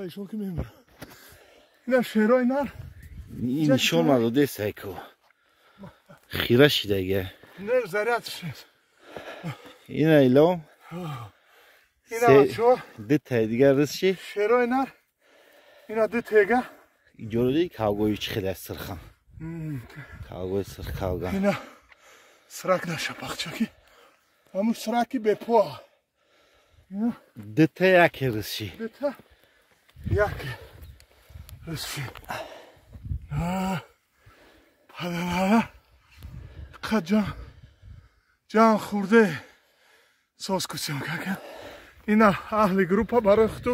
ای شوک منبر این شروینار این نشو ماده دیسه کو خیره شید دیگه نظرت شد این ایلو اینا شو دته دیگه ریشی شروینار اینا دته کجا رو دای کاوگوی چی خیل از سرخم کاوگوی سرخ کاوگانا سراکنا شاپاخ چکی به پو دته اکرشی دته як рӯзи падарара қа ҷон ҷон хурде соз кусем кака ина аҳли группа барои хуту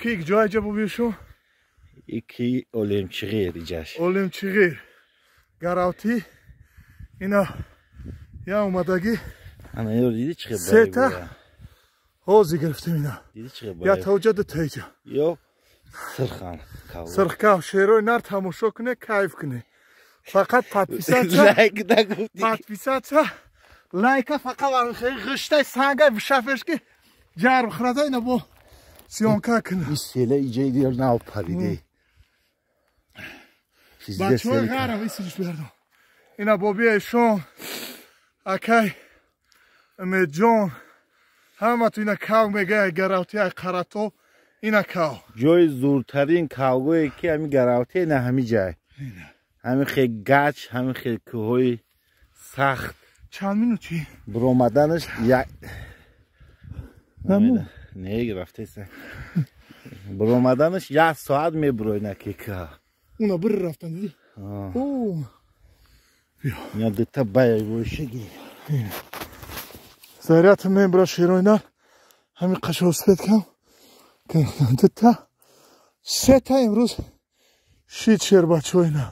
ки ик ҷоя ҷа бубишу ики олемчиғир иҷаш олемчиғир гаравтӣ ина я омадагӣ анаё диди чи сета ҳози гирифтем ина я тавҷа ду тайҷа ёк сырхан сырхкав шеърои нар тамошо куне кайф куне фақат подписатся лайка фақат ғиштай санга шафешки ҷарм храдайна бо сиёнка куна села иҷаи диёр нав падиде бачаои ҳара исиш бердам ина бобиай шон акай умедҷон ҳама ту ина кав мегаяй гаравтияй қаратоб ина кав ҷои зурдтарин кавгое ки ҳами гаравте на ҳами ҷай ҳами хел гач ҳами хел кӯҳои сахт чанд минути биромаданаш не рафтеса биромаданаш як соат мебурои наки кав уна бир рафтан диди я дитта бая боишаги заряд мебура широина ҳами қашосупед кам که تا سه تا امروز شید شربچوی نه